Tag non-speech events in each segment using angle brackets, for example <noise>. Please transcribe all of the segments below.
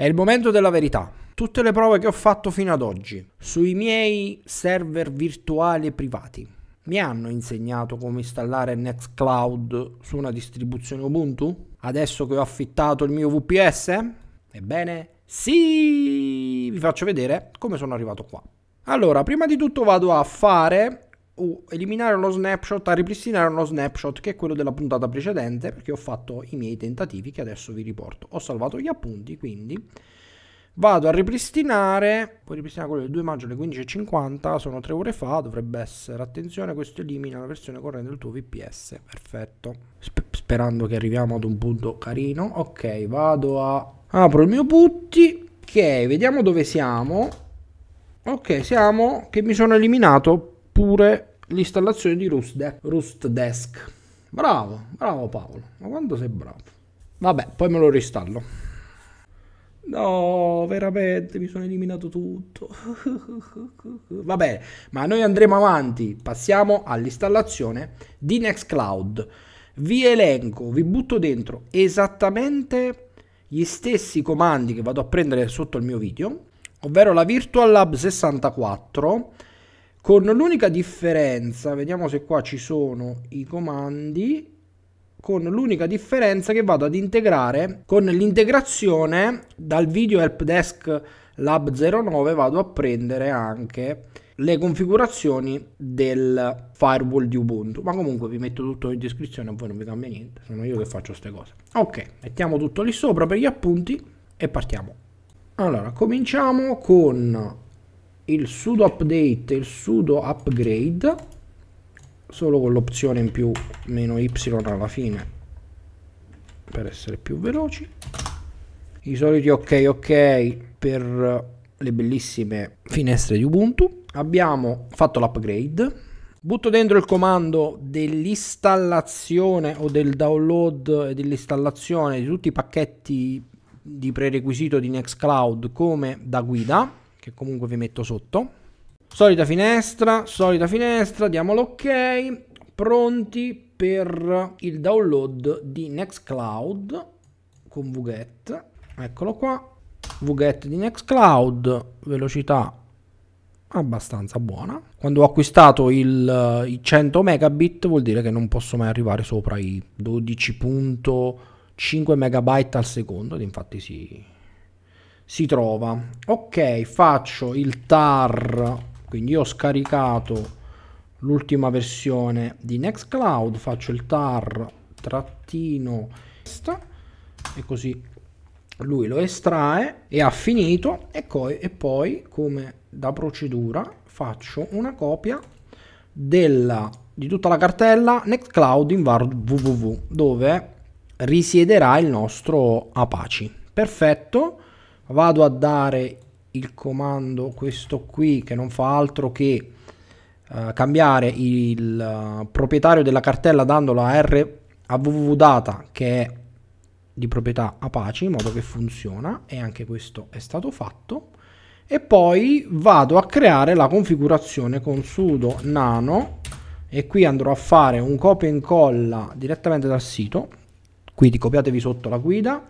È il momento della verità. Tutte le prove che ho fatto fino ad oggi sui miei server virtuali privati mi hanno insegnato come installare Nextcloud su una distribuzione Ubuntu? Adesso che ho affittato il mio VPS? Ebbene, sì! Vi faccio vedere come sono arrivato qua. Allora, prima di tutto vado a fare eliminare lo snapshot a ripristinare uno snapshot che è quello della puntata precedente perché ho fatto i miei tentativi che adesso vi riporto. Ho salvato gli appunti quindi vado a ripristinare, poi ripristinare quello del 2 maggio alle 15.50, sono tre ore fa, dovrebbe essere, attenzione questo elimina la versione corrente del tuo VPS, perfetto, sperando che arriviamo ad un punto carino, ok vado a, apro il mio putti, ok vediamo dove siamo, ok siamo, che mi sono eliminato pure l'installazione di Rust Desk. Bravo, bravo Paolo, ma quanto sei bravo. Vabbè, poi me lo ristallo. No, veramente mi sono eliminato tutto. <laughs> Vabbè, ma noi andremo avanti. Passiamo all'installazione di Nextcloud. Vi elenco, vi butto dentro esattamente gli stessi comandi che vado a prendere sotto il mio video, ovvero la Virtual Lab 64 con l'unica differenza, vediamo se qua ci sono i comandi, con l'unica differenza che vado ad integrare con l'integrazione dal video helpdesk lab 09 vado a prendere anche le configurazioni del firewall di Ubuntu. Ma comunque vi metto tutto in descrizione, a voi non vi cambia niente, sono io che faccio queste cose. Ok, mettiamo tutto lì sopra per gli appunti e partiamo. Allora, cominciamo con il sudo update e il sudo upgrade solo con l'opzione in più meno y alla fine per essere più veloci i soliti ok ok per le bellissime finestre di ubuntu abbiamo fatto l'upgrade Butto dentro il comando dell'installazione o del download e dell'installazione di tutti i pacchetti di prerequisito di Nextcloud come da guida che comunque vi metto sotto. Solita finestra, solita finestra, diamo l'ok. Pronti per il download di Nextcloud con Vuget. Eccolo qua. Vuget di Nextcloud, velocità abbastanza buona. Quando ho acquistato i 100 megabit vuol dire che non posso mai arrivare sopra i 12.5 megabyte al secondo ed infatti si, si trova. Ok, faccio il tar, quindi ho scaricato l'ultima versione di Nextcloud, faccio il tar trattino e così lui lo estrae e ha finito e poi, e poi come da procedura faccio una copia della, di tutta la cartella Nextcloud in var www dove risiederà il nostro Apache. Perfetto vado a dare il comando questo qui che non fa altro che uh, cambiare il uh, proprietario della cartella dandola a R a www che è di proprietà Apache in modo che funziona e anche questo è stato fatto e poi vado a creare la configurazione con sudo nano e qui andrò a fare un copia e incolla direttamente dal sito quindi copiatevi sotto la guida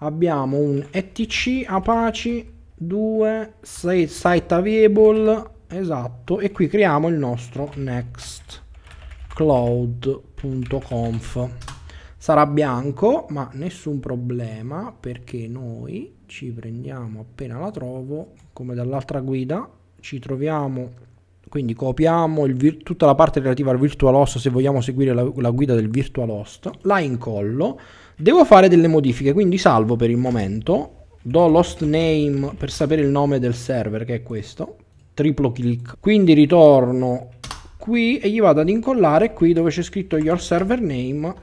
abbiamo un etc apache 2 site available esatto e qui creiamo il nostro next cloud.conf sarà bianco ma nessun problema perché noi ci prendiamo appena la trovo come dall'altra guida ci troviamo quindi copiamo vir- tutta la parte relativa al virtual host se vogliamo seguire la, la guida del virtual host, la incollo, devo fare delle modifiche, quindi salvo per il momento, do l'host name per sapere il nome del server che è questo, triplo clic, quindi ritorno qui e gli vado ad incollare qui dove c'è scritto your server name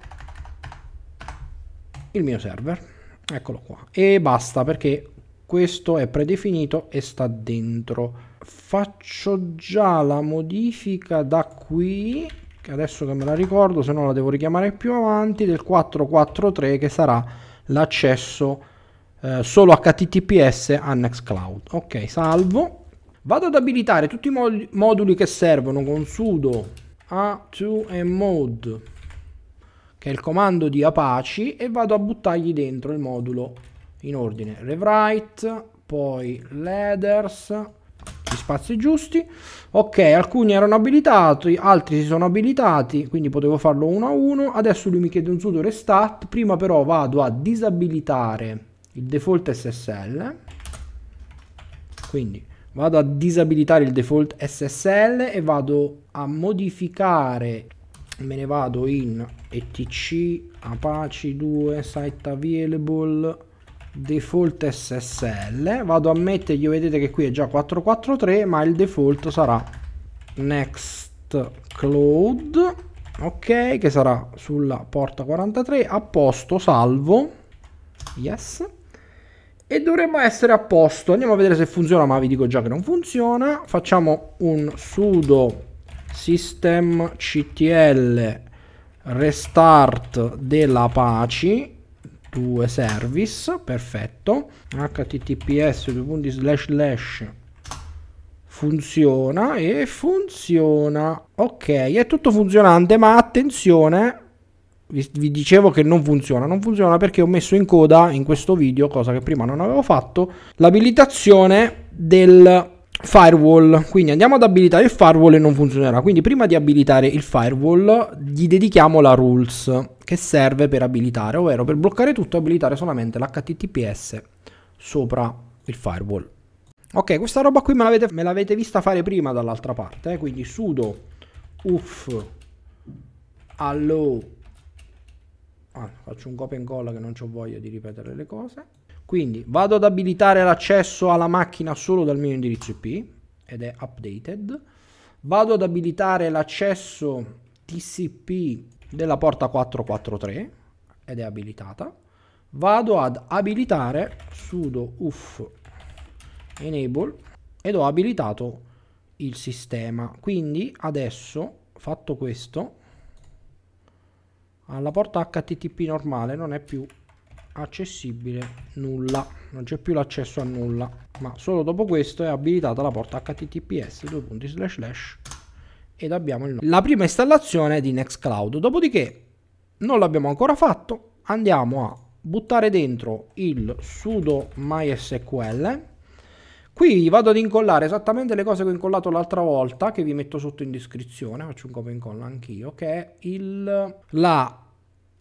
il mio server, eccolo qua, e basta perché questo è predefinito e sta dentro faccio già la modifica da qui che adesso che me la ricordo se no la devo richiamare più avanti del 443 che sarà l'accesso eh, solo https a nextcloud ok salvo vado ad abilitare tutti i moduli che servono con sudo a2 e mode che è il comando di apache e vado a buttargli dentro il modulo in ordine rewrite poi ladders gli spazi giusti. Ok, alcuni erano abilitati, altri si sono abilitati, quindi potevo farlo uno a uno. Adesso lui mi chiede un sudo restart, prima però vado a disabilitare il default SSL. Quindi vado a disabilitare il default SSL e vado a modificare me ne vado in etc apache 2 site available default SSL, vado a mettergli, vedete che qui è già 443, ma il default sarà next cloud, ok, che sarà sulla porta 43, a posto, salvo, yes, e dovremmo essere a posto. Andiamo a vedere se funziona, ma vi dico già che non funziona. Facciamo un sudo systemctl restart della paci to service perfetto https funziona e funziona ok è tutto funzionante ma attenzione vi, vi, dicevo che non funziona non funziona perché ho messo in coda in questo video cosa che prima non avevo fatto l'abilitazione del firewall quindi andiamo ad abilitare il firewall e non funzionerà quindi prima di abilitare il firewall gli dedichiamo la rules che serve per abilitare, ovvero per bloccare tutto e abilitare solamente l'HTTPS sopra il firewall. Ok, questa roba qui me l'avete, vista fare prima dall'altra parte, eh? quindi sudo uff allo ah, faccio un copia e incolla che non ho voglia di ripetere le cose. Quindi vado ad abilitare l'accesso alla macchina solo dal mio indirizzo IP ed è updated. Vado ad abilitare l'accesso TCP della porta 443 ed è abilitata. Vado ad abilitare sudo uff enable ed ho abilitato il sistema. Quindi adesso fatto questo alla porta HTTP normale non è più accessibile nulla, non c'è più l'accesso a nulla, ma solo dopo questo è abilitata la porta https:// ed abbiamo il, la prima installazione di Nextcloud. Dopodiché non l'abbiamo ancora fatto, andiamo a buttare dentro il sudo mysql. Qui vado ad incollare esattamente le cose che ho incollato l'altra volta, che vi metto sotto in descrizione, faccio un copia e incolla anch'io, che è il, la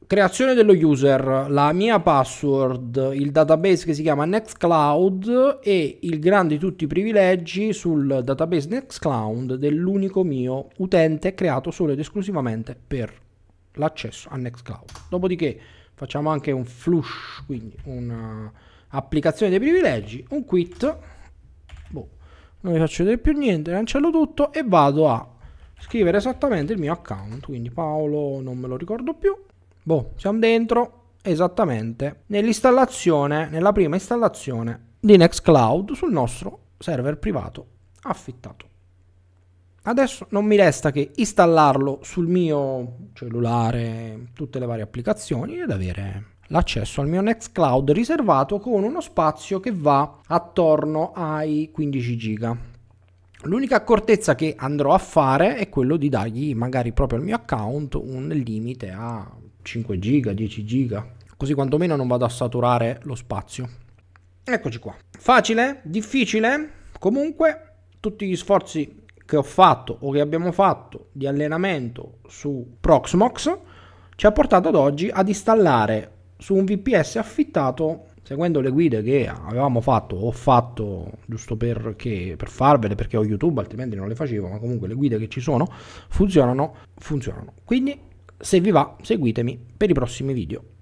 creazione dello user, la mia password, il database che si chiama Nextcloud e il grande di tutti i privilegi sul database Nextcloud dell'unico mio utente creato solo ed esclusivamente per l'accesso a Nextcloud. Dopodiché facciamo anche un flush, quindi un'applicazione dei privilegi, un quit, boh, non vi faccio vedere più niente, cancello tutto e vado a scrivere esattamente il mio account, quindi Paolo non me lo ricordo più, Boh, siamo dentro esattamente nell'installazione, nella prima installazione di Nextcloud sul nostro server privato affittato. Adesso non mi resta che installarlo sul mio cellulare, tutte le varie applicazioni ed avere l'accesso al mio Nextcloud riservato con uno spazio che va attorno ai 15 giga. L'unica accortezza che andrò a fare è quello di dargli magari proprio al mio account un limite a 5 giga, 10 giga, così quantomeno non vado a saturare lo spazio. Eccoci qua. Facile? Difficile? Comunque tutti gli sforzi che ho fatto o che abbiamo fatto di allenamento su Proxmox ci ha portato ad oggi ad installare su un VPS affittato seguendo le guide che avevamo fatto ho fatto giusto perché, per farvele perché ho YouTube altrimenti non le facevo ma comunque le guide che ci sono funzionano funzionano quindi se vi va, seguitemi per i prossimi video.